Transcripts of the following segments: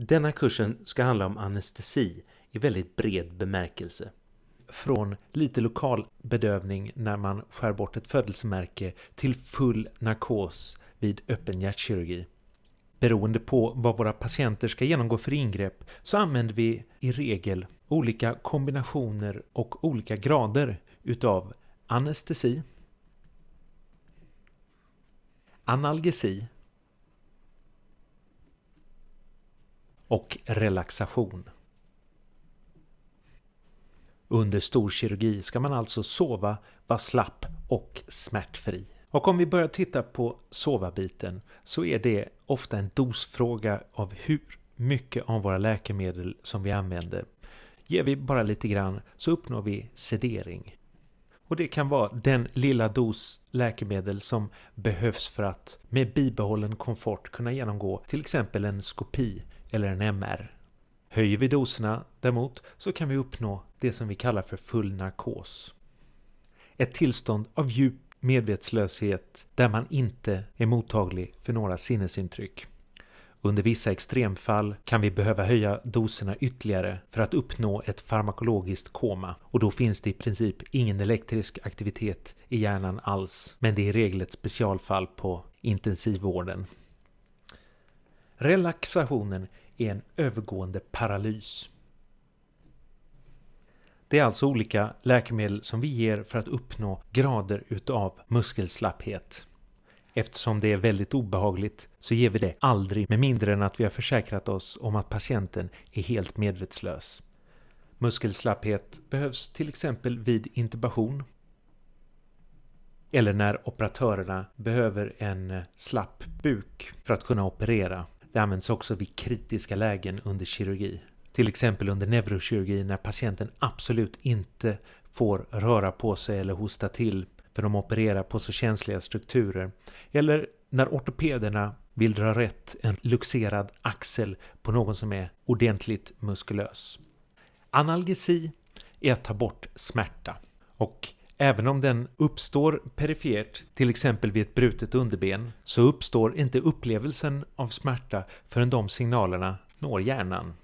Denna kursen ska handla om anestesi i väldigt bred bemärkelse. Från lite lokal bedövning när man skär bort ett födelsemärke till full narkos vid öppen hjärtkirurgi. Beroende på vad våra patienter ska genomgå för ingrepp så använder vi i regel olika kombinationer och olika grader utav anestesi, analgesi och relaxation. Under storkirurgi ska man alltså sova, vara slapp och smärtfri. Och om vi börjar titta på sova-biten så är det ofta en dosfråga av hur mycket av våra läkemedel som vi använder. Ger vi bara lite grann så uppnår vi sedering. Och det kan vara den lilla dos läkemedel som behövs för att med bibehållen komfort kunna genomgå till exempel en skopi eller en MR. Höjer vi doserna däremot så kan vi uppnå det som vi kallar för full narkos. Ett tillstånd av djup medvetslöshet där man inte är mottaglig för några sinnesintryck. Under vissa extremfall kan vi behöva höja doserna ytterligare för att uppnå ett farmakologiskt koma och då finns det i princip ingen elektrisk aktivitet i hjärnan alls. Men det är i regel ett specialfall på intensivvården. Relaxationen är en övergående paralys. Det är alltså olika läkemedel som vi ger för att uppnå grader utav muskelslapphet. Eftersom det är väldigt obehagligt så ger vi det aldrig med mindre än att vi har försäkrat oss om att patienten är helt medvetslös. Muskelslapphet behövs till exempel vid intubation eller när operatörerna behöver en slapp buk för att kunna operera det används också vid kritiska lägen under kirurgi. Till exempel under neurokirurgi när patienten absolut inte får röra på sig eller hosta till för de opererar på så känsliga strukturer. Eller när ortopederna vill dra rätt en luxerad axel på någon som är ordentligt muskulös. Analgesi är att ta bort smärta och Även om den uppstår perifert, till exempel vid ett brutet underben, så uppstår inte upplevelsen av smärta förrän de signalerna når hjärnan.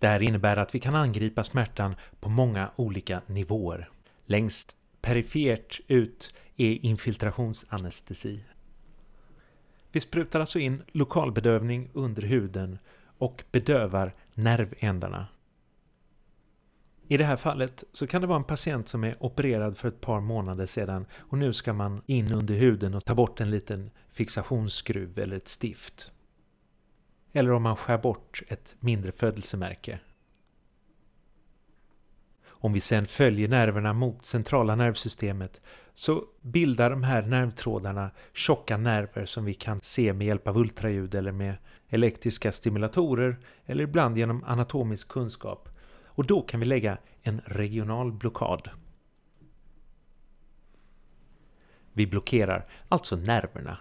Det här innebär att vi kan angripa smärtan på många olika nivåer. Längst perifert ut är infiltrationsanestesi. Vi sprutar alltså in lokalbedövning under huden och bedövar nervändarna. I det här fallet så kan det vara en patient som är opererad för ett par månader sedan och nu ska man in under huden och ta bort en liten fixationsskruv eller ett stift. Eller om man skär bort ett mindre födelsemärke. Om vi sedan följer nerverna mot centrala nervsystemet så bildar de här nervtrådarna tjocka nerver som vi kan se med hjälp av ultraljud eller med elektriska stimulatorer eller ibland genom anatomisk kunskap och då kan vi lägga en regional blockad. Vi blockerar alltså nerverna.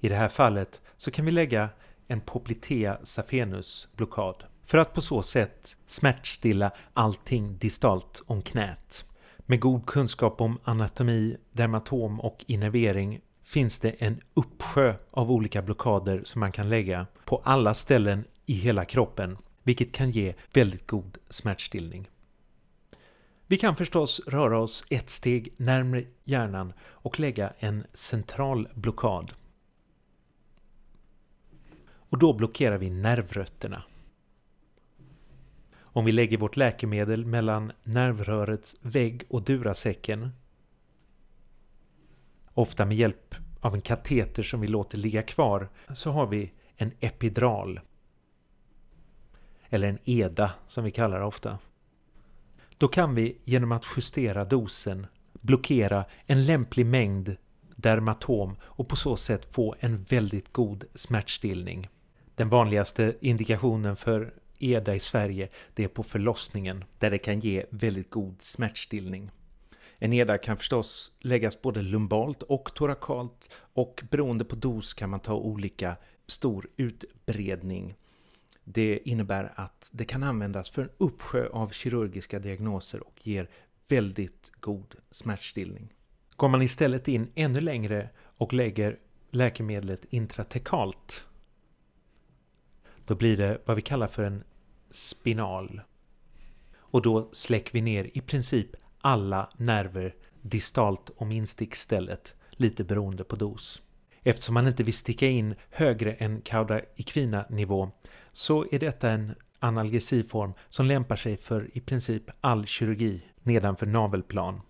I det här fallet så kan vi lägga en poplitea safenus blockad för att på så sätt smärtstilla allting distalt om knät. Med god kunskap om anatomi, dermatom och innervering finns det en uppsjö av olika blockader som man kan lägga på alla ställen i hela kroppen vilket kan ge väldigt god smärtstillning. Vi kan förstås röra oss ett steg närmre hjärnan och lägga en central blockad. Och då blockerar vi nervrötterna. Om vi lägger vårt läkemedel mellan nervrörets vägg och durasäcken, ofta med hjälp av en kateter som vi låter ligga kvar, så har vi en epidural eller en EDA som vi kallar det ofta. Då kan vi genom att justera dosen blockera en lämplig mängd dermatom och på så sätt få en väldigt god smärtstillning. Den vanligaste indikationen för EDA i Sverige det är på förlossningen där det kan ge väldigt god smärtstillning. En EDA kan förstås läggas både lumbalt och torakalt och beroende på dos kan man ta olika stor utbredning. Det innebär att det kan användas för en uppsjö av kirurgiska diagnoser och ger väldigt god smärtstillning. Går man istället in ännu längre och lägger läkemedlet intratekalt då blir det vad vi kallar för en spinal. Och då släcker vi ner i princip alla nerver distalt om instickstället, lite beroende på dos. Eftersom man inte vill sticka in högre än cauda nivå så är detta en analgesiform som lämpar sig för i princip all kirurgi nedanför navelplan.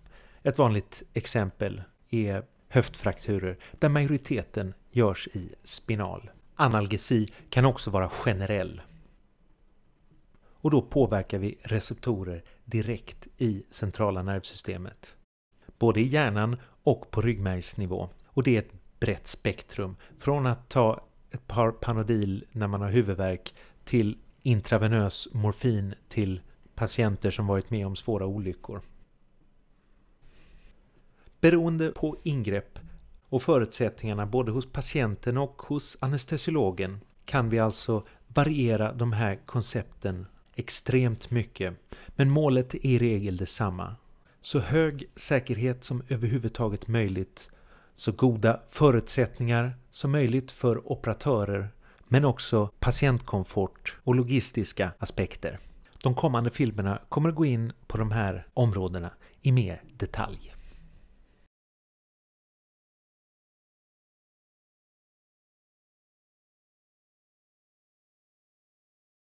Ett vanligt exempel är höftfrakturer där majoriteten görs i spinal. Analgesi kan också vara generell. Och då påverkar vi receptorer direkt i centrala nervsystemet. Både i hjärnan och på ryggmärgsnivå. Och det är ett brett spektrum. Från att ta ett par Panodil när man har huvudvärk till intravenös morfin till patienter som varit med om svåra olyckor. Beroende på ingrepp och förutsättningarna både hos patienten och hos anestesiologen kan vi alltså variera de här koncepten extremt mycket, men målet är i regel detsamma. Så hög säkerhet som överhuvudtaget möjligt så goda förutsättningar som möjligt för operatörer men också patientkomfort och logistiska aspekter. De kommande filmerna kommer att gå in på de här områdena i mer detalj.